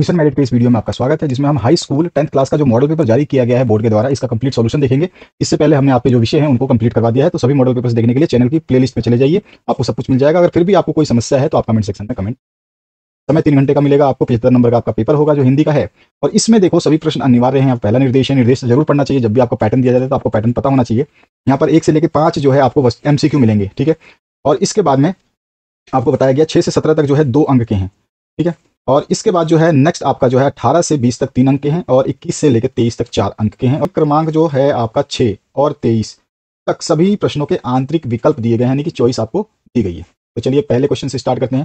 mission merit पे इस video में आपका स्वागत है जिसमें हम हाई स्कूल टेंथ क्लास का जो मॉडल पेपर जारी किया गया है बोर्ड के द्वारा इसका कंप्लीट सॉल्यूशन देखेंगे इससे पहले हमने आपके जो विषय है उनको कंप्लीट करवा दिया है तो सभी मॉडल पेपर्स देखने के लिए चैनल की प्लेलिस्ट में चले जाइए आपको सब कुछ मिल जाएगा अगर फिर भी आपको कोई समस्या है तो आप कमेंट सेक्शन में कमेंट समय तीन घंटे का मिलेगा आपको पचहत्तर नंबर का आपका पेपर होगा जो हिंदी का है और इसमें देखो सभी प्रश्न अनिवार्य हैं पहला निर्देश है निर्देश तो जरूर पढ़ना चाहिए जब भी आपको पैटर्न दिया जाता है तो आपको पैटर्न पता होना चाहिए यहाँ पर एक से लेकर पांच जो है आपको एमसीक्यू मिलेंगे ठीक है और इसके बाद में आपको बताया गया छः से सत्रह तक जो है दो अंक के हैं ठीक है और इसके बाद जो है नेक्स्ट आपका जो है 18 से 20 तक तीन अंक के हैं और 21 से लेकर 23 तक चार अंक के हैं और क्रमांक जो है आपका 6 और 23 तक सभी प्रश्नों के आंतरिक विकल्प दिए गए हैं यानी कि चॉइस आपको दी गई है तो चलिए पहले क्वेश्चन से स्टार्ट करते हैं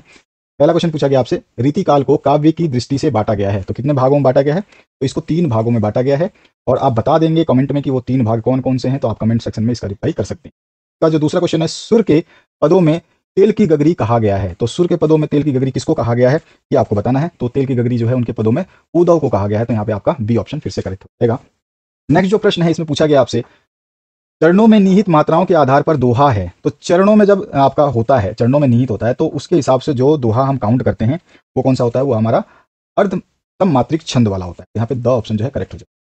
पहला क्वेश्चन पूछा गया आपसे रीतिकाल को काव्य की दृष्टि से बांटा गया है तो कितने भागों में बांटा गया है तो इसको तीन भागों में बांटा गया है और आप बता देंगे कमेंट में कि वो तीन भाग कौन कौन से हैं तो आप कमेंट सेक्शन में इसका रिप्लाई कर सकते हैं इसका जो दूसरा क्वेश्चन है सुर के पदों में तेल की गगरी कहा गया है तो सुर के पदों में तेल की गगरी किसको कहा गया है ये आपको बताना है तो तेल की गगरी जो है उनके पदों में उदव को कहा गया है तो यहाँ पे आपका बी ऑप्शन फिर से करेक्ट होगा नेक्स्ट जो प्रश्न है इसमें पूछा गया आपसे चरणों में निहित मात्राओं के आधार पर दोहा है तो चरणों में जब आपका होता है चरणों में निहित होता है तो उसके हिसाब से जो दोहा हम काउंट करते हैं वो कौन सा होता है वो हमारा अर्धतम मात्रिक छंद वाला होता है यहाँ पे द ऑप्शन जो है करेक्ट हो जाए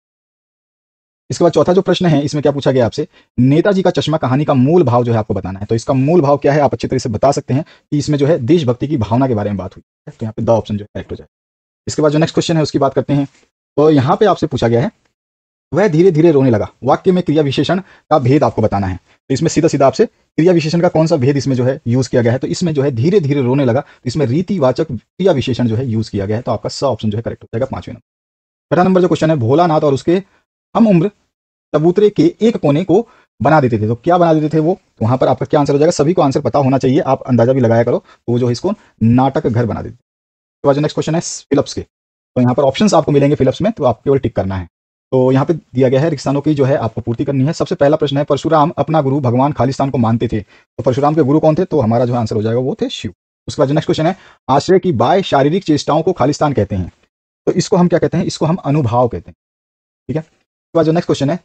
इसके बाद चौथा जो प्रश्न है इसमें क्या पूछा गया आपसे नेताजी का चश्मा कहानी का मूल भाव जो है आपको बताना है तो इसका मूल भाव क्या है आप अच्छी तरह से बता सकते हैं कि इसमें जो है देशभक्ति की भावना के बारे में बात हुई है तो यहाँ पे द ऑप्शन जो करेक्ट हो जाए इसके बाद जो नेक्स्ट क्वेश्चन है उसकी बात करते हैं तो यहाँ पे आपसे पूछा गया है वह धीरे धीरे रोने लगा वाक्य में क्रिया विशेषण का भेद आपको बताना है तो इसमें सीधा सीधा आपसे क्रिया विशेषण का कौन सा भेद इसमें जो है यूज किया गया है तो इसमें जो है धीरे धीरे रोने लगा तो इसमें रीतिवाचक क्रिया विशेषण जो है यूज किया गया है तो आपका स ऑप्शन जो है करेक्ट हो जाएगा पांचवें नंबर छठा नंबर जो क्वेश्चन है भोलानाथ और उसके हम उम्र चबूतरे के एक कोने को बना देते थे तो क्या बना देते थे वो तो वहां पर आपका क्या आंसर हो जाएगा सभी को आंसर पता होना चाहिए आप अंदाजा भी लगाया करो तो वो जो है इसको नाटक घर बना देते तो नेक्स्ट क्वेश्चन है फिलप्स के तो यहाँ पर ऑप्शन आपको मिलेंगे फिलप्स में तो आपके केवल टिक करना है तो यहाँ पे दिया गया है रिक्सानों की जो है आपको पूर्ति करनी है सबसे पहला प्रश्न है परशुराम अपना गुरु भगवान खालिस्तान को मानते थे तो परशुराम के गुरु कौन थे तो हमारा जो आंसर हो जाएगा वो थे शिव उसके बाद नेक्स्ट क्वेश्चन है आश्रय की बाय शारीरिक चेष्टाओं को खालिस्तान कहते हैं तो इसको हम क्या कहते हैं इसको हम अनुभाव कहते हैं ठीक है बाद जो नेक्स्ट क्वेश्चन है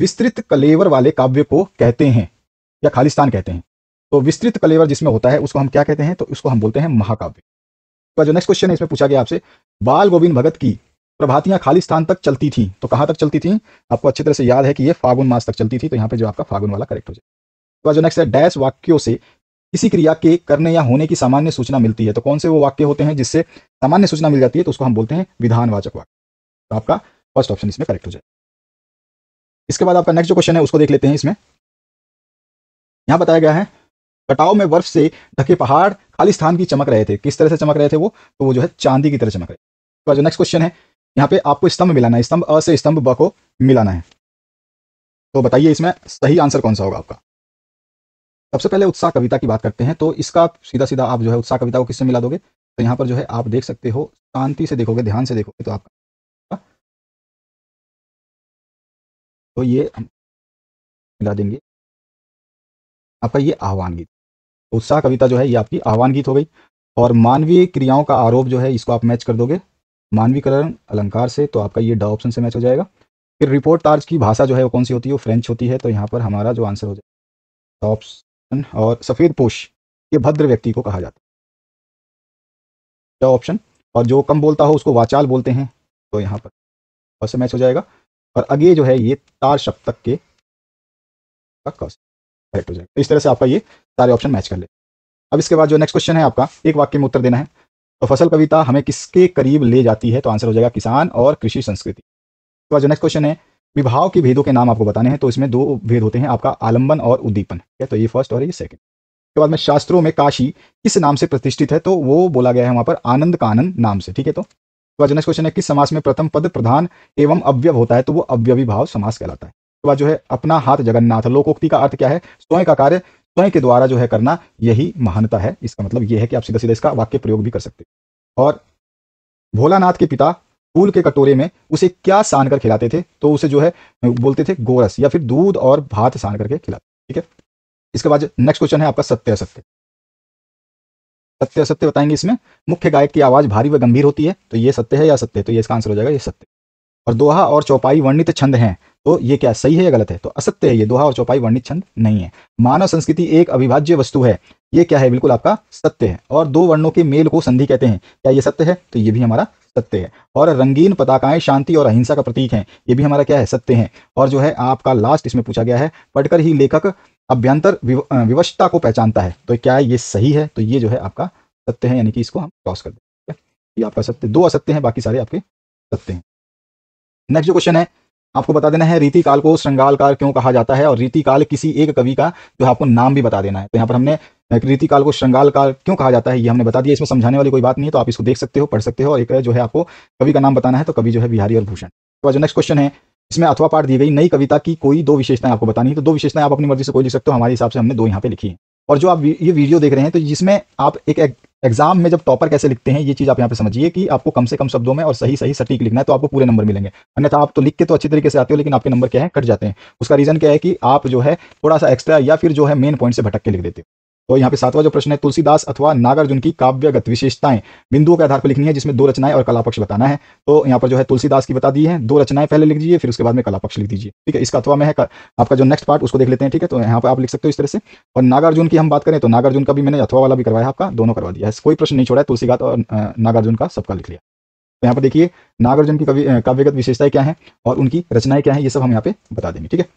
विस्तृत कलेवर वाले काव्य को कहते हैं या खालिस्तान कहते हैं तो विस्तृत कलेवर जिसमें होता है उसको हम क्या कहते हैं तो उसको हम बोलते हैं महाकाव्य बाद जो नेक्स्ट क्वेश्चन है इसमें पूछा गया आपसे बाल गोविंद भगत की प्रभातियां खालिस्तान तक चलती थी तो कहां तक चलती थी आपको अच्छी तरह से याद है कि ये फागुन मास तक चलती थी तो यहाँ पे जो आपका फागुन वाला करेक्ट हो जाए बाद जो नेक्स्ट है डैश वाक्यों से किसी क्रिया के करने या होने की सामान्य सूचना मिलती है तो कौन से वो वाक्य होते हैं जिससे सामान्य सूचना मिल जाती है तो उसको हम बोलते हैं विधानवाचक वाक्य तो आपका फर्स्ट ऑप्शन इसमें करेक्ट हो जाएगा इसके बाद आपका नेक्स्ट जो क्वेश्चन है उसको देख लेते हैं इसमें यहां बताया गया है कटाव में बर्फ से ढके पहाड़ खाली स्थान की चमक रहे थे किस तरह से चमक रहे थे वो तो वो जो है चांदी की तरह चमक रहे थे जो नेक्स्ट क्वेश्चन है यहाँ पे आपको स्तंभ मिलाना है स्तंभ अ से स्तंभ ब को मिलाना है तो बताइए इसमें सही आंसर कौन सा होगा आपका सबसे पहले उत्साह कविता की बात करते हैं तो इसका सीधा सीधा आप जो है उत्साह कविता को किससे मिला दोगे तो यहाँ पर जो है आप देख सकते हो शांति से देखोगे ध्यान से देखोगे तो आपका तो ये हम मिला देंगे आपका ये आह्वान गीत उत्साह कविता जो है ये आपकी आह्वान गीत हो गई और मानवीय क्रियाओं का आरोप जो है इसको आप मैच कर दोगे मानवीकरण अलंकार से तो आपका ये ड ऑप्शन से मैच हो जाएगा फिर रिपोर्ट तार्ज की भाषा जो है वो कौन सी होती है वो फ्रेंच होती है तो यहाँ पर हमारा जो आंसर हो जाएगा ऑप्शन और सफ़ेद पोष ये भद्र व्यक्ति को कहा जाता है ऑप्शन और जो कम बोलता हो उसको वाचाल बोलते हैं तो यहाँ पर और से मैच हो जाएगा और अगे जो है ये तार शब्द के करेक्ट हो तो जाएगा इस तरह से आपका ये सारे ऑप्शन मैच कर ले अब इसके बाद जो नेक्स्ट क्वेश्चन है आपका एक वाक्य में उत्तर देना है तो फसल कविता हमें किसके करीब ले जाती है तो आंसर हो जाएगा किसान और कृषि संस्कृति उसके बाद जो नेक्स्ट क्वेश्चन है विभाव के भेदों के नाम आपको बताने हैं तो इसमें दो भेद होते हैं आपका आलंबन और उद्दीपन ठीक है तो ये फर्स्ट और ये सेकंड उसके बाद में शास्त्रों में काशी किस नाम से प्रतिष्ठित है तो वो बोला गया है वहां पर आनंद कानन नाम से ठीक है तो बाद नेक्स्ट क्वेश्चन है किस समास में प्रथम पद प्रधान एवं अव्यव होता है तो वो अव्यवी भाव समास कहलाता है उसके तो बाद जो है अपना हाथ जगन्नाथ लोकोक्ति का अर्थ क्या है स्वयं का कार्य स्वयं के द्वारा जो है करना यही महानता है इसका मतलब यह है कि आप सीधा सीधा इसका वाक्य प्रयोग भी कर सकते और भोलानाथ के पिता फूल के कटोरे में उसे क्या सान कर खिलाते थे तो उसे जो है बोलते थे गोरस या फिर दूध और भात सान करके खिलाते ठीक है इसके बाद नेक्स्ट क्वेश्चन है आपका सत्य असत्य सत्य असत्य बताएंगे इसमें मुख्य गायक की आवाज़ भारी व गंभीर होती है तो ये सत्य है या सत्य तो ये इसका आंसर हो जाएगा ये सत्य और दोहा और चौपाई वर्णित छंद है तो ये क्या सही है या गलत है तो असत्य है ये दोहा और चौपाई वर्णित छंद नहीं है मानव संस्कृति एक अविभाज्य वस्तु है ये क्या है बिल्कुल आपका सत्य है और दो वर्णों के मेल को संधि कहते हैं क्या ये सत्य है तो ये भी हमारा सत्य है और रंगीन पताकाएं शांति और अहिंसा का प्रतीक हैं ये भी हमारा क्या है सत्य है और जो है आपका लास्ट इसमें पूछा गया है पढ़कर ही लेखक अभ्यंतर विवशता को पहचानता है तो क्या है ये सही है तो ये जो है आपका सत्य है यानी कि इसको हम क्रॉस कर दें आपका सत्य दो असत्य हैं बाकी सारे आपके सत्य हैं नेक्स्ट जो क्वेश्चन है आपको बता देना है रीति काल को श्रृंगाल काल क्यों कहा जाता है और रीति काल किसी एक कवि का जो आपको नाम भी बता देना है तो यहाँ पर हमने रीति काल को श्रृंगाल काल क्यों कहा जाता है ये हमने बता दिया इसमें समझाने वाली कोई बात नहीं है तो आप इसको देख सकते हो पढ़ सकते हो और एक जो है आपको कवि का नाम बताना है तो कवि जो है बिहारी और भूषण तो जो नेक्स्ट क्वेश्चन है इसमें अथवा पाठ दी गई नई कविता की कोई दो विशेषताएं आपको बतानी है तो दो विशेषताएं आप अपनी मर्जी से कोई लिख सकते हो हमारे हिसाब से हमने दो यहाँ पे लिखी है और जो आप ये वीडियो देख रहे हैं तो जिसमें आप एक एग्जाम में जब टॉपर कैसे लिखते हैं ये चीज़ आप यहाँ पे समझिए कि आपको कम से कम शब्दों में और सही सही सटीक लिखना है तो आपको पूरे नंबर मिलेंगे अन्यथा आप तो लिख के तो अच्छी तरीके से आते हो लेकिन आपके नंबर क्या है कट जाते हैं उसका रीज़न क्या है कि आप जो है थोड़ा सा एक्स्ट्रा या फिर जो है मेन पॉइंट से भटक के लिख देते हो और तो यहाँ पे सातवां जो प्रश्न है तुलसीदास अथवा नागार्जुन की काव्यगत विशेषताएं बिंदुओं के आधार पर लिखनी है जिसमें दो रचनाएं और कला पक्ष बताना है तो यहाँ पर जो है तुलसीदास की बता दी है दो रचनाएं पहले लिख दीजिए फिर उसके बाद में कला पक्ष लिख दीजिए ठीक है इसका अथवा में है आपका जो नेक्स्ट पार्ट उसको देख लेते हैं ठीक है तो यहाँ पर आप लिख सकते हो इस तरह से और नागार्जुन की हम बात करें तो नागार्जुन का भी मैंने अथवा वाला भी करवाया आपका दोनों करवा दिया है कोई प्रश्न नहीं छोड़ा है तुलसीदास और नागार्जुन का सबका लिख लिया तो यहाँ पर देखिए नागार्जुन की काव्यगत विशेषताएं क्या है और उनकी रचनाएं क्या है ये सब हम यहाँ पे बता देंगे ठीक है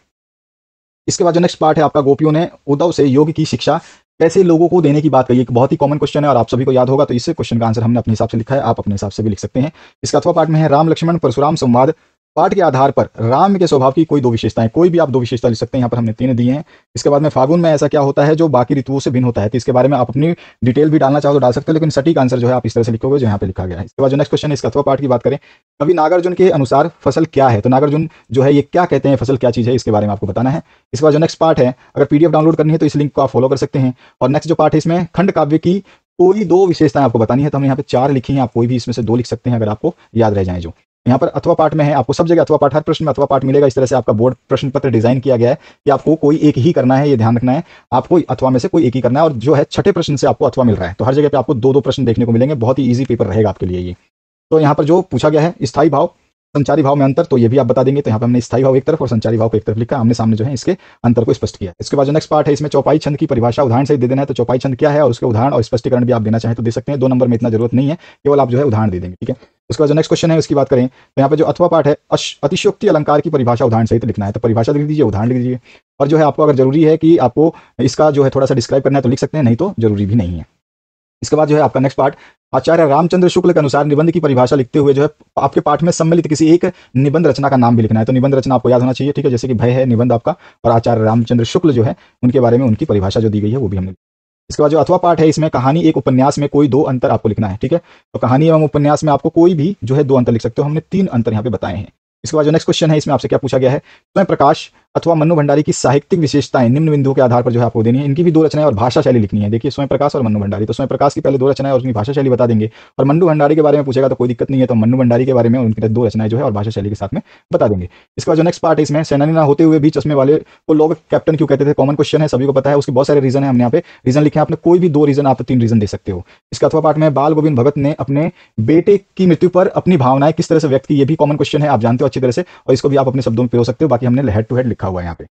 इसके बाद जो नेक्स्ट पार्ट है आपका गोपियों ने उद्धव से योग की शिक्षा पैसे लोगों को देने की बात कही एक बहुत ही कॉमन क्वेश्चन है और आप सभी को याद होगा तो इस क्वेश्चन का आंसर हमने अपने हिसाब से लिखा है आप अपने हिसाब से भी लिख सकते हैं इसका अथवा पार्ट में है राम लक्ष्मण परशुराम संवाद पाठ के आधार पर राम के स्वभाव की कोई दो विशेषताएं कोई भी आप दो विशेषता लिख सकते हैं यहाँ पर हमने तीन दी हैं इसके बाद में फागुन में ऐसा क्या होता है जो बाकी ऋतुओं से भिन्न होता है तो इसके बारे में आप अपनी डिटेल भी डालना चाहो तो डाल सकते हैं लेकिन सटीक आंसर जो है आप इस तरह से लिखोगे जो यहाँ पे लिखा गया है इसके बाद जो नेक्स्ट क्वेश्चन है इस कथवा पाठ की बात करें अभी नागार्जुन के अनुसार फसल क्या है तो नागार्जुन जो है ये क्या कहते हैं फसल क्या चीज़ है इसके बारे में आपको बताना है इसके बाद जो नेक्स्ट पार्ट है अगर पीडीएफ डाउनलोड करनी है तो इस लिंक को आप फॉलो कर सकते हैं और नेक्स्ट जो पार्ट है इसमें खंड काव्य की कोई दो विशेषताएं आपको बतानी है तो हमने यहाँ पे चार लिखी हैं आप कोई भी इसमें से दो लिख सकते हैं अगर आपको याद रह जाए जो यहाँ पर अथवा पाठ में है आपको सब जगह अथवा पाठ हर प्रश्न में अथवा पाठ मिलेगा इस तरह से आपका बोर्ड प्रश्न पत्र डिजाइन किया गया है कि आपको कोई एक ही करना है ये ध्यान रखना है आपको अथवा में से कोई एक ही करना है और जो है छठे प्रश्न से आपको अथवा मिल रहा है तो हर जगह पे आपको दो दो प्रश्न देखने को मिलेंगे बहुत ही ईजी पेपर रहेगा आपके लिए ये तो यहाँ पर जो पूछा गया है स्थायी भाव संचारी भाव में अंतर तो ये भी आप बता देंगे तो यहाँ पर हमने स्थायी भाव एक तरफ और संचारी भाव को एक तरफ लिखा हमने सामने जो है इसके अंतर को स्पष्ट किया इसके बाद जो नेक्स्ट पार्ट है इसमें चौपाई छंद की परिभाषा उदाहरण से दे देना है तो चौपाई छंद क्या है और उसके उदाहरण और स्पष्टीकरण भी आप देना चाहें तो दे सकते हैं दो नंबर में इतना जरूरत नहीं है केवल आप जो है उदाहरण दे देंगे ठीक है उसके बाद जो नेक्स्ट क्वेश्चन है उसकी बात करें तो यहाँ पे जो अथवा पाठ है अतिशोक्ति अलंकार की परिभाषा उदाहरण सहित लिखना है तो परिभाषा लिख दीजिए उदाहरण लिख दीजिए और जो है आपको अगर जरूरी है कि आपको इसका जो है थोड़ा सा डिस्क्राइब करना है तो लिख सकते हैं नहीं तो जरूरी भी नहीं है इसके बाद जो है आपका नेक्स्ट पार्ट आचार्य रामचंद्र शुक्ल के अनुसार निबंध की परिभाषा लिखते हुए जो है आपके पाठ में सम्मिलित किसी एक निबंध रचना का नाम भी लिखना है तो निबंध रचना आपको याद होना चाहिए ठीक है जैसे कि भय है निबंध आपका और आचार्य रामचंद्र शुक्ल जो है उनके बारे में उनकी परिभाषा जो दी गई है वो भी हमने इसके बाद जो अथवा पार्ट है इसमें कहानी एक उपन्यास में कोई दो अंतर आपको लिखना है ठीक है तो कहानी एवं उपन्यास में आपको कोई भी जो है दो अंतर लिख सकते हो हमने तीन अंतर यहाँ पे बताए हैं इसके बाद जो नेक्स्ट क्वेश्चन है इसमें आपसे क्या पूछा गया है स्वयं प्रकाश अथवा मनु भंडारी की साहित्यिक विशेषताएं निम्न बिंदुओं के आधार पर जो है आपको देनी है इनकी भी दो रचनाएं और भाषा शैली लिखनी है देखिए स्वयं प्रकाश और मनु भंडारी तो स्वयं प्रकाश की पहले दो रचनाएं और उनकी भाषा शैली बता देंगे और मनु भंडारी के बारे में पूछेगा तो कोई दिक्कत नहीं है तो मनु भंडारी के बारे में उनकी दो रचनाएं जो है और भाषा शैली के साथ में बता देंगे इसके बाद जो नेक्स्ट पार्ट है इसमें सेनानी ना होते हुए भी चश्मे वाले को लोग कैप्टन क्यों कहते थे कॉमन क्वेश्चन है सभी को पता है उसके बहुत सारे रीजन है हमने यहाँ पे रीजन लिखे आपने कोई भी दो रीजन आप तीन रीजन दे सकते हो इसका अथवा पार्ट में बाल गोविंद भगत ने अपने बेटे की मृत्यु पर अपनी भावनाएं किस तरह से व्यक्त की ये भी कॉमन क्वेश्चन है आप जानते हो अच्छी तरह से और इसको भी आप अपने शब्दों में पिरो सकते हो बाकी हमने हेड टू हेड लिखा लिखा हुआ है यहाँ पे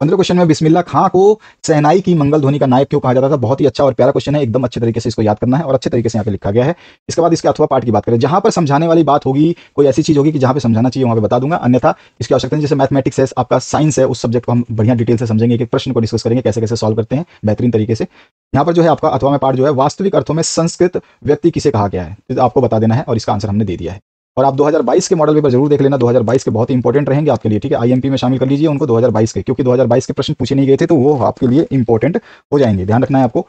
पंद्रह क्वेश्चन में बिस्मिल्ला खां को सहनाई की मंगल ध्वनि का नायक क्यों कहा जाता था बहुत ही अच्छा और प्यारा क्वेश्चन है एकदम अच्छे तरीके से इसको याद करना है और अच्छे तरीके से यहाँ पे लिखा गया है इसके बाद इसके अथवा पार्ट की बात करें जहां पर समझाने वाली बात होगी कोई ऐसी चीज होगी कि जहां पर समझाना चाहिए वहां पर बता दूंगा अन्यथा इसकी आवश्यकता है जैसे मैथमेटिक्स है आपका साइंस है उस सब्जेक्ट को हम बढ़िया डिटेल से समझेंगे कि प्रश्न को डिस्कस करेंगे कैसे कैसे सॉल्व करते हैं बेहतरीन तरीके से यहाँ पर जो है आपका अथवा में पार्ट जो है वास्तविक अर्थों में संस्कृत व्यक्ति किसे कहा गया है तो आपको बता देना है और इसका आंसर हमने दे दिया है और आप 2022 के मॉडल पेपर जरूर देख लेना 2022 के बहुत इंपॉर्टेंट रहेंगे आपके लिए ठीक है आईएमपी में शामिल कर लीजिए उनको 2022 के क्योंकि 2022 के प्रश्न पूछे नहीं गए थे तो वो आपके लिए इंपॉर्टेंट हो जाएंगे ध्यान रखना है आपको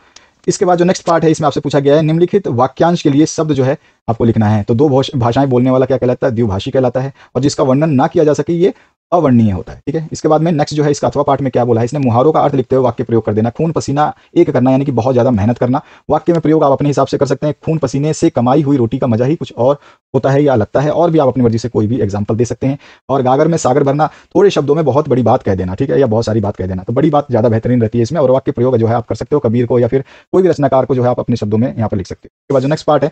इसके बाद जो नेक्स्ट पार्ट है इसमें आपसे पूछा गया है निम्नलिखित वाक्यांश के लिए शब्द जो है आपको लिखना है तो दो भाषाएं बोलने वाला क्या कहलाता है द्विभाषी कहलाता है और जिसका वर्णन ना किया जा सके ये अवर्णीय होता है ठीक है इसके बाद में नेक्स्ट जो है इसका अथवा पार्ट में क्या बोला है इसने मुहारों का अर्थ लिखते हुए वाक्य प्रयोग कर देना खून पसीना एक करना यानी कि बहुत ज्यादा मेहनत करना वाक्य में प्रयोग आप अपने हिसाब से कर सकते हैं खून पसीने से कमाई हुई रोटी का मजा ही कुछ और होता है या लगता है और भी आप अपनी मर्जी से कोई भी एग्जाम्पल दे सकते हैं और गागर में सागर भरना थोड़े शब्दों में बहुत बड़ी बात कह देना ठीक है या बहुत सारी बात कह देना तो बड़ी बात ज्यादा बेहतरीन रहती है इसमें और वाक्य प्रयोग जो है आप कर सकते हो कबीर को या फिर कोई भी रचनाकार को जो है आप अपने शब्दों में यहाँ पर लिख सकते हो जो नेक्स्ट पार्ट है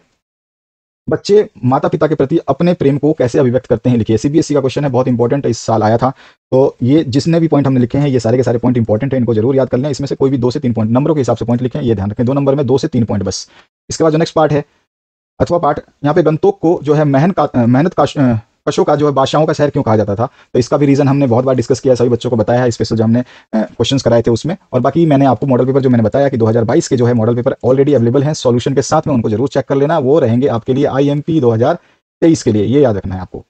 बच्चे माता पिता के प्रति अपने प्रेम को कैसे अभिव्यक्त करते हैं लिखिए सीबीएसई e का क्वेश्चन है बहुत इंपॉर्टेंट इस साल आया था तो ये जिसने भी पॉइंट हमने लिखे हैं ये सारे के सारे पॉइंट इंपॉर्टेंट है इनको जरूर याद कर लें इसमें से कोई भी दो से तीन पॉइंट नंबरों के हिसाब से पॉइंट लिखे ये ध्यान रखें दो नंबर में दो से तीन पॉइंट बस इसके बाद जो नेक्स्ट पार्ट है अथवा पार्ट यहाँ पे गंतोक को जो है महन का मेहनत का पशु का जो है बादशाहों का शहर क्यों कहा जाता था तो इसका भी रीज़न हमने बहुत बार डिस्कस किया सभी बच्चों को बताया है स्पेशल जो हमने क्वेश्चंस कराए थे उसमें और बाकी मैंने आपको मॉडल पेपर जो मैंने बताया कि 2022 के जो है मॉडल पेपर ऑलरेडी अवेलेबल है सोल्यूशन के साथ में उनको जरूर चेक कर लेना वो रहेंगे आपके लिए आई एम के लिए ये याद रखना है आपको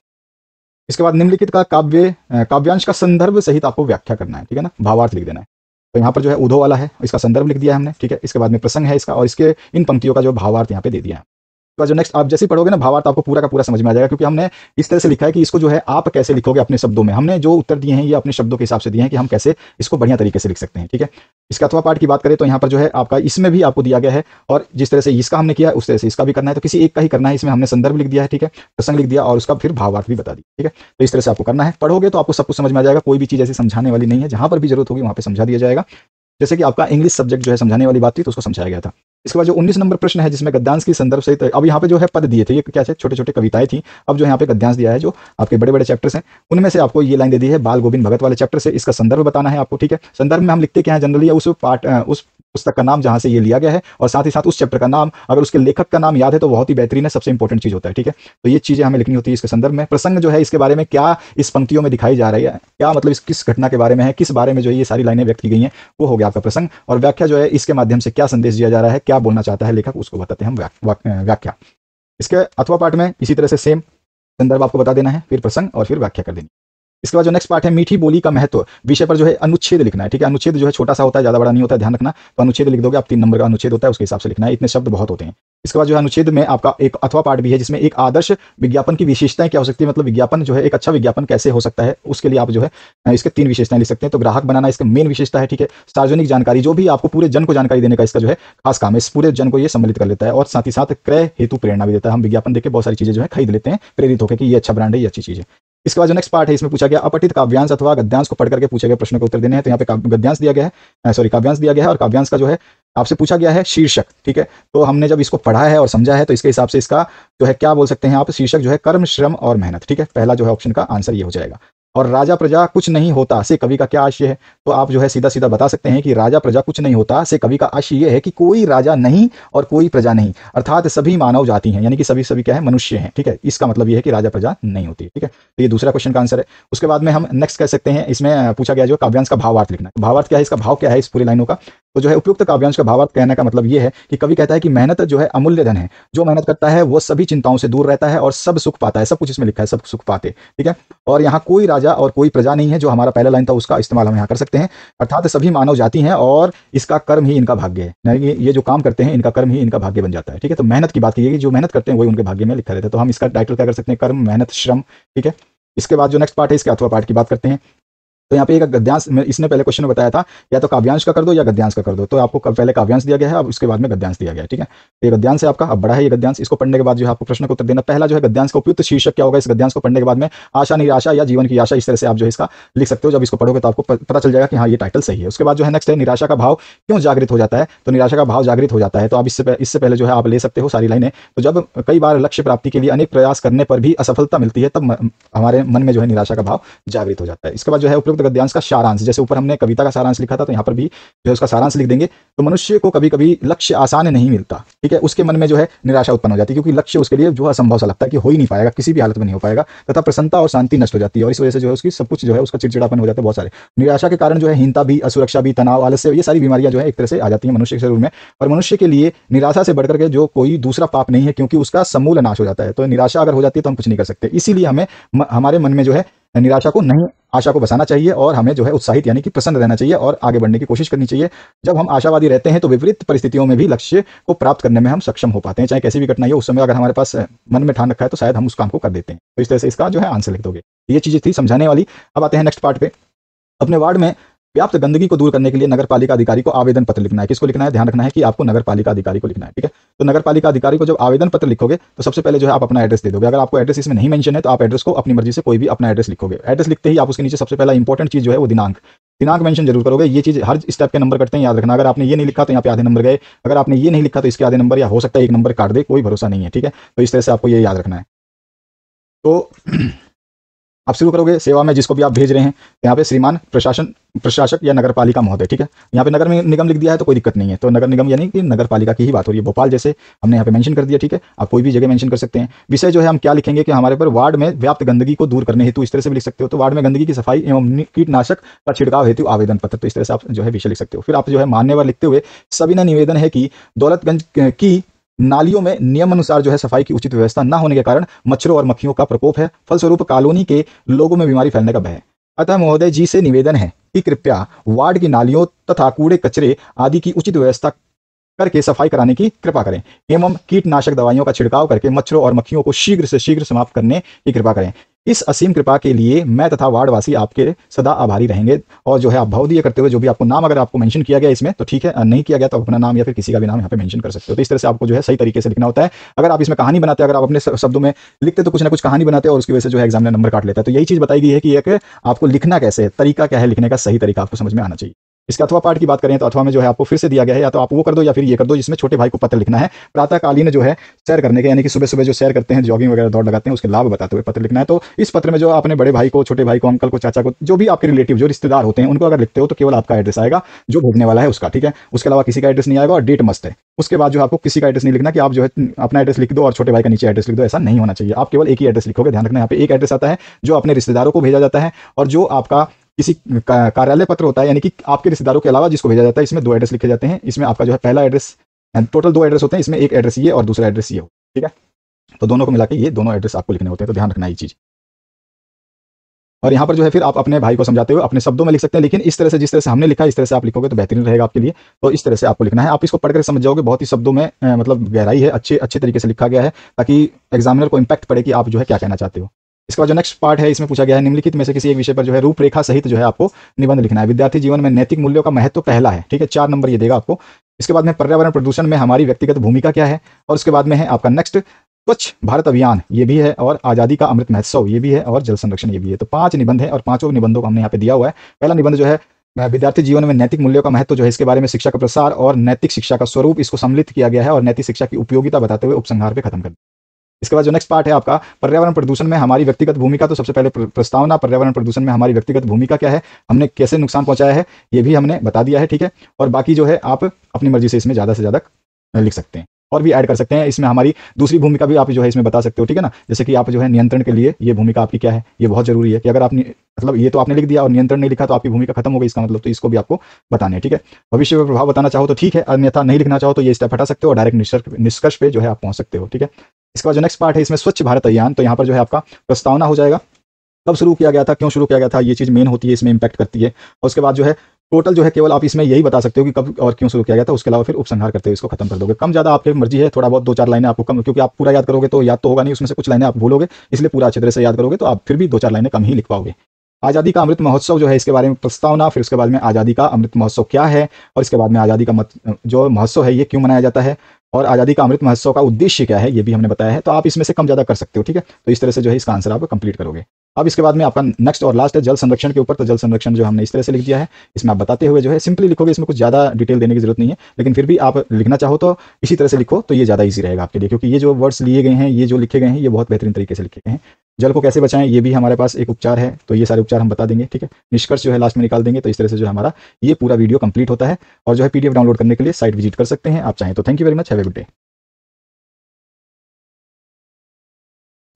इसके बाद निम्नलिखित का काव्य काव्यांश का संदर्भ सहित आपको व्याख्या करना है ठीक है ना भावार्थ लिख देना है तो यहाँ पर जो है उधो वाला है इसका संदर्भ लिख दिया हमने ठीक है इसके बाद में प्रसंग है इसका और इसके इन पंक्तियों का जो भावार्थ यहाँ पे दे दिया है का जो नेक्स्ट आप जैसे पढ़ोगे ना भावार्थ आपको पूरा का पूरा समझ में आ जाएगा क्योंकि हमने इस तरह से लिखा है कि इसको जो है आप कैसे लिखोगे अपने शब्दों में हमने जो उत्तर दिए हैं ये अपने शब्दों के हिसाब से दिए हैं कि हम कैसे इसको बढ़िया तरीके से लिख सकते हैं ठीक है इसका अथवा पार्ट की बात करें तो यहाँ पर जो है आपका इसमें भी आपको दिया गया है और जिस तरह से इसका हमने किया उस तरह से इसका भी करना है तो किसी एक का ही करना है इसमें हमने संदर्भ लिख दिया है ठीक है प्रसंग लिख दिया और उसका फिर भावार्थ भी बता दिया ठीक है तो इस तरह से आपको करना है पढ़ोगे तो आपको सब कुछ समझ में आ जाएगा कोई भी चीज़ ऐसी समझाने वाली नहीं है जहां पर भी जरूरत होगी वहां पर समझा दिया जाएगा जैसे कि आपका इंग्लिश सब्जेक्ट जो है समझाने वाली बात थी तो उसको समझाया गया था इसके बाद जो 19 नंबर प्रश्न है जिसमें गद्यांश की संदर्भ सहित अब यहाँ पे जो है पद दिए थे ये क्या है छोटे छोटे कविताएं थी अब जो यहाँ पे गद्यांश दिया है जो आपके बड़े बड़े चैप्टर्स हैं उनमें से आपको ये लाइन दे दी है बाल गोविंद भगत वाले चैप्टर से इसका संदर्भ बताना है आपको ठीक है संदर्भ में हम लिखते क्या है जनरली उस पार्ट उस पुस्तक का नाम जहाँ से ये लिया गया है और साथ ही साथ उस चैप्टर का नाम अगर उसके लेखक का नाम याद है तो बहुत ही बेहतरीन है सबसे इंपॉर्टेंट चीज़ होता है ठीक है तो ये चीज़ें हमें लिखनी होती है इसके संदर्भ में प्रसंग जो है इसके बारे में क्या इस पंक्तियों में दिखाई जा रही है क्या मतलब इस किस घटना के बारे में है किस बारे में जो है ये सारी लाइनें व्यक्त की गई हैं वो हो गया आपका प्रसंग और व्याख्या जो है इसके माध्यम से क्या संदेश दिया जा रहा है क्या बोलना चाहता है लेखक उसको बताते हैं हम व्याख्या इसके अथवा पाठ में इसी तरह से सेम संदर्भ आपको बता देना है फिर प्रसंग और फिर व्याख्या कर देनी इसके बाद जो नेक्स्ट पार्ट है मीठी बोली का महत्व विषय पर जो है अनुच्छेद लिखना है ठीक है अनुच्छेद जो है छोटा सा होता है ज्यादा बड़ा नहीं होता है ध्यान रखना तो अनुच्छेद लिख दोगे आप तीन नंबर का अनुच्छेद होता है उसके हिसाब से लिखना है इतने शब्द बहुत होते हैं इसके बाद जो है अनुच्छेद में आपका एक अथवा पार्ट भी है जिसमें एक आदर्श विज्ञापन की विशेषताएं क्या हो सकती है मतलब विज्ञापन जो है एक अच्छा विज्ञापन कैसे हो सकता है उसके लिए आप जो है इसके तीन विशेषताएं लिख सकते हैं तो ग्राहक बनाना इसका मेन विशेषता है ठीक है सार्वजनिक जानकारी जो भी आपको पूरे जन को जानकारी देने का इसका जो है खास काम है इस पूरे जन को यह सम्मिलित कर लेता है और साथ ही साथ क्रय हेतु प्रेरणा भी देता है हम विज्ञापन देखिए बहुत सारी चीजें जो है खरीद लेते हैं प्रेरित होकर कि ये अच्छा ब्रांड है ये अच्छी चीज है इसके बाद जो नेक्स्ट पार्ट है इसमें पूछा गया अपठित काव्यांश अथवा गद्यांश को पढ़ करके पूछे गया प्रश्न को उत्तर देने हैं तो यहाँ पे गद्यांश दिया गया है सॉरी काव्यांश दिया गया है और काव्यांश का जो है आपसे पूछा गया है शीर्षक ठीक है तो हमने जब इसको पढ़ा है और समझा है तो इसके हिसाब से इसका जो है क्या बोल सकते हैं आप शीर्षक जो है कर्म श्रम और मेहनत ठीक है पहला जो है ऑप्शन का आंसर ये हो जाएगा और राजा प्रजा कुछ नहीं होता से कवि का क्या आशय है तो आप जो है सीधा सीधा बता सकते हैं कि राजा प्रजा कुछ नहीं होता से कवि का आशय यह है कि कोई राजा नहीं और कोई प्रजा नहीं अर्थात सभी मानव जाति हैं यानी कि सभी सभी क्या है मनुष्य हैं ठीक है इसका मतलब यह है कि राजा प्रजा नहीं होती ठीक है तो ये दूसरा क्वेश्चन का आंसर है उसके बाद में हम नेक्स्ट कह सकते हैं इसमें पूछा गया जो काव्यांश का भावार्थ लिखना भावार्थ क्या है इसका भाव क्या है इस पूरी लाइनों का तो जो है उपयुक्त काव्यांश का भावार्थ कहने का मतलब यह है कि कवि कहता है कि मेहनत जो है अमूल्य धन है जो मेहनत करता है वो सभी चिंताओं से दूर रहता है और सब सुख पाता है सब कुछ इसमें लिखा है सब सुख पाते ठीक है और यहाँ कोई राजा और कोई प्रजा नहीं है जो हमारा पहला लाइन था उसका इस्तेमाल हम यहाँ कर सकते हैं अर्थात सभी मानव जाति है और इसका कर्म ही इनका भाग्य है ये जो काम करते हैं इनका कर्म ही इनका भाग्य बन जाता है ठीक है तो मेहनत की बात की जो मेहनत करते हैं वही उनके भाग्य में लिखा रहता है तो हम इसका टाइटल क्या कर सकते हैं कर्म मेहनत श्रम ठीक है इसके बाद जो नेक्स्ट पार्ट है इसके अथवा पार्ट की बात करते हैं तो यहाँ पे एक गद्यांश इसने पहले क्वेश्चन बताया था या तो काव्यांश का कर दो या गद्यांश का कर दो तो आपको पहले काव्यांश दिया गया है अब उसके बाद में गद्यांश दिया गया ठीक है तो ये गद्यांश है आपका अब बड़ा है ये गद्यांश इसको पढ़ने के बाद जो है आपको प्रश्न को उत्तर देना पहला जो है गद्यांश का उपयुक्त शीर्षक क्या होगा इस गद्यांश को पढ़ने के बाद में आशा निराशा या जीवन की आशा इस तरह से आप जो है इसका लिख सकते हो जब इसको पढ़ोगे तो आपको पता चल जाएगा कि हाँ ये टाइटल सही है उसके बाद जो है नेक्स्ट है निराशा का भाव क्यों जागृत हो जाता है तो निराशा का भाव जागृत हो जाता है तो आप इससे इससे पहले जो है आप ले सकते हो सारी लाइने तो जब कई बार लक्ष्य प्राप्ति के लिए अनेक प्रयास करने पर भी असफलता मिलती है तब हमारे मन में जो है निराशा का भाव जागृत हो जाता है इसके बाद जो है उपयुक्त कृत गद्यांश का सारांश जैसे ऊपर हमने कविता का सारांश लिखा था तो यहाँ पर भी जो है उसका सारांश लिख देंगे तो मनुष्य को कभी कभी लक्ष्य आसान नहीं मिलता ठीक है उसके मन में जो है निराशा उत्पन्न हो जाती है क्योंकि लक्ष्य उसके लिए जो असंभव सा लगता है कि हो ही नहीं पाएगा किसी भी हालत में नहीं हो पाएगा तथा प्रसन्नता और शांति नष्ट हो जाती है और इस वजह से जो है उसकी सब कुछ जो है उसका चिड़चिड़ापन हो जाता है बहुत सारे निराशा के कारण जो है हिंता भी असुरक्षा भी तनाव आलस्य ये सारी बीमारियां जो है एक तरह से आ जाती है मनुष्य के शरीर में और मनुष्य के लिए निराशा से बढ़कर के जो कोई दूसरा पाप नहीं है क्योंकि उसका समूल नाश हो जाता है तो निराशा अगर हो जाती है तो हम कुछ नहीं कर सकते इसीलिए हमें हमारे मन में जो है निराशा को नहीं आशा को बसाना चाहिए और हमें जो है उत्साहित यानी कि प्रसन्न रहना चाहिए और आगे बढ़ने की कोशिश करनी चाहिए जब हम आशावादी रहते हैं तो विपरीत परिस्थितियों में भी लक्ष्य को प्राप्त करने में हम सक्षम हो पाते हैं चाहे कैसी भी घटना हो उस समय अगर हमारे पास मन में ठान रखा है तो शायद हम उस काम को कर देते हैं तो इस तरह से इसका जो है आंसर लिख दोगे ये चीज़ें थी समझाने वाली अब आते हैं नेक्स्ट पार्ट पे अपने वार्ड में व्याप्त गंदगी को दूर करने के लिए नगर पालिका अधिकारी को आवेदन पत्र लिखना है किसको लिखना है ध्यान रखना है कि आपको नगर पालिका अधिकारी को लिखना है ठीक है तो नगर पालिका अधिकारी को जब आवेदन पत्र लिखोगे तो सबसे पहले जो है आप अपना एड्रेस दे दोगे अगर आपको एड्रेस इसमें नहीं मेंशन है तो आप एड्रेस को अपनी मर्जी से कोई भी अपना एड्रेस लिखोगे एड्रेस लिखते ही आप उसके नीचे सबसे पहला इंपॉर्टेंट चीज जो है वो दिनांक दिनांक मेंशन जरूर करोगे ये चीज हर स्टेप के नंबर कटते हैं याद रखना अगर आपने ये नहीं लिखा तो यहाँ पे आधे नंबर गए अगर आपने ये नहीं लिखा तो इसके आधे नंबर या हो सकता है एक नंबर काट दे कोई भरोसा नहीं है ठीक है तो इस तरह से आपको ये याद रखना है तो आप शुरू करोगे सेवा में जिसको भी आप भेज रहे हैं यहाँ पे श्रीमान प्रशासन प्रशासक या नगर पालिका महोदय ठीक है यहाँ पे नगर निगम लिख दिया है तो कोई दिक्कत नहीं है तो नगर निगम यानी कि नगर पालिका की ही बात हो रही है भोपाल जैसे हमने यहाँ पे मेंशन कर दिया ठीक है आप कोई भी जगह मेंशन कर सकते हैं विषय जो है हम क्या लिखेंगे कि हमारे पर वार्ड में व्याप्त गंदगी को दूर करने हेतु इस तरह से भी लिख सकते हो तो वार्ड में गंदगी की सफाई एवं कीटनाशक का छिड़काव हेतु आवेदन पत्र तो इस तरह से आप जो है विषय लिख सकते हो फिर आप जो है मान्यवर लिखते हुए सभी ने निवेदन है कि दौलतगंज की नालियों में नियम अनुसार जो है सफाई की उचित व्यवस्था न होने के कारण मच्छरों और मक्खियों का प्रकोप है फलस्वरूप कॉलोनी के लोगों में बीमारी फैलने का भय है अतः महोदय जी से निवेदन है कि कृपया वार्ड की नालियों तथा कूड़े कचरे आदि की उचित व्यवस्था करके सफाई कराने की कृपा करें एवं कीटनाशक दवाइयों का छिड़काव करके मच्छरों और मक्खियों को शीघ्र से शीघ्र समाप्त करने की कृपा करें इस असीम कृपा के लिए मैं तथा वार्डवासी आपके सदा आभारी रहेंगे और जो है आप भाव दिए करते हुए जो भी आपको नाम अगर आपको मेंशन किया गया इसमें तो ठीक है नहीं किया गया तो अपना नाम या फिर किसी का भी नाम यहाँ पे मेंशन कर सकते हो तो इस तरह से आपको जो है सही तरीके से लिखना होता है अगर आप इसमें कहानी बनाते अगर आप अपने शब्दों में लिखते तो कुछ ना कुछ कहानी बनाते और उसकी वजह से जो है एग्जाम नंबर काट लेता है तो यही चीज़ बताई गई है कि एक आपको लिखना कैसे तरीका क्या है लिखने का सही तरीका आपको समझ में आना चाहिए इसका अथवा पार्ट की बात करें तो अथवा में जो है आपको फिर से दिया गया है या तो आप वो कर दो या फिर ये कर दो जिसमें छोटे भाई को पत्र लिखना है प्रातःकालीन जो है सैर करने के यानी कि सुबह सुबह जो सैर करते हैं जॉगिंग वगैरह दौड़ लगाते हैं उसके लाभ बताते हुए पत्र लिखना है तो इस पत्र में जो आपने बड़े भाई को छोटे भाई को अंकल को चाचा को जो भी आपके रिलेटिव जो रिश्तेदार होते हैं उनको अगर लिखते हो तो केवल आपका एड्रेस आएगा जो भोगने वाला है उसका ठीक है उसके अलावा किसी का एड्रेस नहीं आएगा और डेट मस्त है उसके बाद जो आपको किसी का एड्रेस नहीं लिखना कि आप जो है अपना एड्रेस लिख दो और छोटे भाई का नीचे एड्रेस लिख दो ऐसा नहीं होना चाहिए आप केवल एक ही एड्रेस लिखोगे ध्यान रखना यहाँ पे एक एड्रेस आता है जो अपने रिश्तेदारों को भेजा जाता है और जो आपका किसी कार्यालय पत्र होता है यानी कि आपके रिश्तेदारों के अलावा जिसको भेजा जाता है इसमें दो एड्रेस लिखे जाते हैं इसमें आपका जो है पहला एड्रेस टोटल दो एड्रेस होते हैं इसमें एक एड्रेस ये और दूसरा एड्रेस ये हो ठीक है तो दोनों को मिला के ये दोनों एड्रेस आपको लिखने होते हैं तो ध्यान रखना ये चीज़ और यहाँ पर जो है फिर आप अपने भाई को समझाते हुए अपने शब्दों में लिख सकते हैं लेकिन इस तरह से जिस तरह से हमने लिखा इस तरह से आप लिखोगे तो बेहतरीन रहेगा आपके लिए तो इस तरह से आपको लिखना है आप इसको पढ़कर समझ जाओगे बहुत ही शब्दों में मतलब गहराई है अच्छे अच्छे तरीके से लिखा गया है ताकि एग्जामिनर को इम्पैक्ट पड़े कि आप जो है क्या कहना चाहते हो इसके बाद जो नेक्स्ट पार्ट है इसमें पूछा गया है निम्नलिखित में से किसी एक विषय पर जो है रूपरेखा सहित जो है आपको निबंध लिखना है विद्यार्थी जीवन में नैतिक मूल्यों का महत्व पहला है ठीक है चार नंबर ये देगा आपको इसके बाद में पर्यावरण प्रदूषण में हमारी व्यक्तिगत भूमिका क्या है और उसके बाद में है आपका नेक्स्ट स्वच्छ भारत अभियान ये भी है और आजादी का अमृत महोत्सव ये भी है और जल संरक्षण ये भी है तो पांच निबंध है और पांचों निबंधों को हमने यहाँ पे दिया हुआ है पहला निबंध जो है विद्यार्थी जीवन में नैतिक मूल्यों का महत्व जो है इसके बारे में शिक्षा का प्रसार और नैतिक शिक्षा का स्वरूप इसको सम्मिलित किया गया है और नैतिक शिक्षा की उपयोगिता बताते हुए उपसंहार पर खत्म कर इसके बाद जो नेक्स्ट पार्ट है आपका पर्यावरण प्रदूषण में हमारी व्यक्तिगत भूमिका तो सबसे पहले प्रस्तावना पर्यावरण प्रदूषण में हमारी व्यक्तिगत भूमिका क्या है हमने कैसे नुकसान पहुंचाया है ये भी हमने बता दिया है ठीक है और बाकी जो है आप अपनी मर्जी से इसमें ज़्यादा से ज़्यादा लिख सकते हैं और भी ऐड कर सकते हैं इसमें हमारी दूसरी भूमिका भी आप जो है इसमें बता सकते हो ठीक है ना जैसे कि आप जो है नियंत्रण के लिए ये भूमिका आपकी क्या है ये बहुत जरूरी है कि अगर आपने मतलब ये तो आपने लिख दिया और नियंत्रण नहीं लिखा तो आपकी भूमिका खत्म हो गई इसका मतलब तो इसको भी आपको बताने ठीक है भविष्य पर प्रभाव बताना चाहो तो ठीक है अन्यथा नहीं लिखना चाहो तो ये स्टेप हटा सकते हो डायरेक्ट निष्कर्ष पे जो है आप पहुंच सकते हो ठीक है इसके बाद जो नेक्स्ट पार्ट है इसमें स्वच्छ भारत अभियान तो यहाँ पर जो है आपका प्रस्तावना हो जाएगा कब शुरू किया गया था क्यों शुरू किया गया था ये चीज़ मेन होती है इसमें इंपैक्ट करती है और उसके बाद जो है टोटल जो है केवल आप इसमें यही बता सकते हो कि कब और क्यों शुरू किया गया था उसके अलावा फिर उपसंहार करते हुए इसको खत्म कर दोगे कम ज्यादा आपकी मर्जी है थोड़ा बहुत दो चार लाइनें आपको कम क्योंकि आप पूरा याद करोगे तो याद तो होगा नहीं उसमें से कुछ लाइनें आप भूलोगे इसलिए पूरा अच्छे तरह से याद करोगे तो आप फिर भी दो चार लाइनें कम ही लिख पाओगे आज़ादी का अमृत महोत्सव जो है इसके बारे में प्रस्तावना फिर उसके बाद में आज़ादी का अमृत महोत्सव क्या है और इसके बाद में आज़ादी का जो महोत्सव है ये क्यों मनाया जाता है और आज़ादी का अमृत महोत्सव का उद्देश्य क्या है ये भी हमने बताया है तो आप इसमें से कम ज़्यादा कर सकते हो ठीक है तो इस तरह से जो है इसका आंसर आप कंप्लीट करोगे अब इसके बाद में आपका नेक्स्ट और लास्ट है जल संरक्षण के ऊपर तो जल संरक्षण जो हमने इस तरह से लिख दिया है इसमें आप बताते हुए जो है सिंपली लिखोगे इसमें कुछ ज़्यादा डिटेल देने की जरूरत नहीं है लेकिन फिर भी आप लिखना चाहो तो इसी तरह से लिखो तो ये ज़्यादा ईजी रहेगा आपके लिए क्योंकि ये जो वर्ड्स लिए गए हैं ये जो लिखे गए हैं ये बहुत बेहतरीन तरीके से लिखे गए हैं जल को कैसे बचाएं ये भी हमारे पास एक उपचार है तो ये सारे उपचार हम बता देंगे ठीक है निष्कर्ष जो है लास्ट में निकाल देंगे तो इस तरह से जो हमारा ये पूरा वीडियो कंप्लीट होता है और जो है पीडीएफ डाउनलोड करने के लिए साइट विजिट कर सकते हैं आप चाहें तो thank you very much have a good day